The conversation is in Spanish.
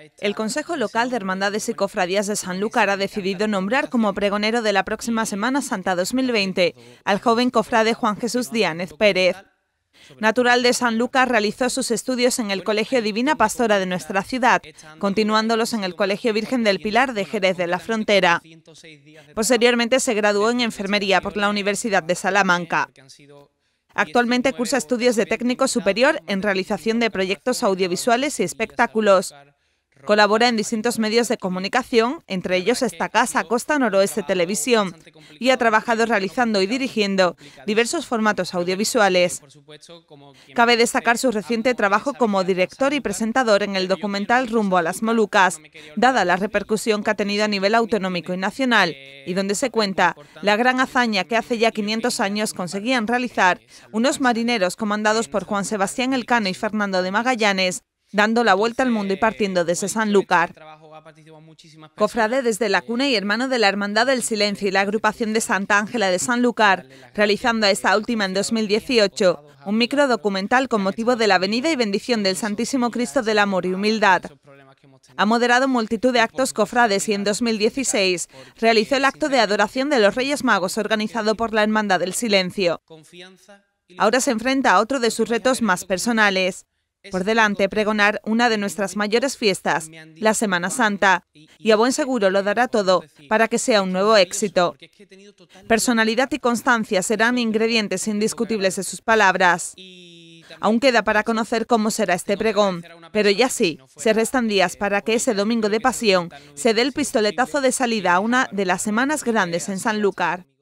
Este el Consejo Local de Hermandades y Cofradías de Sanlúcar ha decidido nombrar como pregonero de la próxima Semana Santa 2020 al joven cofrade Juan Jesús Díaz Pérez. Natural de San realizó sus estudios en el Colegio Divina Pastora de nuestra ciudad, continuándolos en el Colegio Virgen del Pilar de Jerez de la Frontera. Posteriormente se graduó en Enfermería por la Universidad de Salamanca. Actualmente cursa estudios de técnico superior en realización de proyectos audiovisuales y espectáculos. Colabora en distintos medios de comunicación, entre ellos esta casa, Costa Noroeste Televisión, y ha trabajado realizando y dirigiendo diversos formatos audiovisuales. Cabe destacar su reciente trabajo como director y presentador en el documental Rumbo a las Molucas, dada la repercusión que ha tenido a nivel autonómico y nacional, y donde se cuenta la gran hazaña que hace ya 500 años conseguían realizar unos marineros comandados por Juan Sebastián Elcano y Fernando de Magallanes dando la vuelta al mundo y partiendo desde este Sanlúcar. Cofrade desde la cuna y hermano de la Hermandad del Silencio y la agrupación de Santa Ángela de Sanlúcar, realizando a esta última en 2018 un microdocumental con motivo de la venida y bendición del Santísimo Cristo del Amor y Humildad. Ha moderado multitud de actos cofrades y en 2016 realizó el acto de adoración de los Reyes Magos organizado por la Hermandad del Silencio. Ahora se enfrenta a otro de sus retos más personales, por delante pregonar una de nuestras mayores fiestas, la Semana Santa, y a buen seguro lo dará todo para que sea un nuevo éxito. Personalidad y constancia serán ingredientes indiscutibles de sus palabras. Aún queda para conocer cómo será este pregón, pero ya sí, se restan días para que ese domingo de pasión se dé el pistoletazo de salida a una de las semanas grandes en Sanlúcar.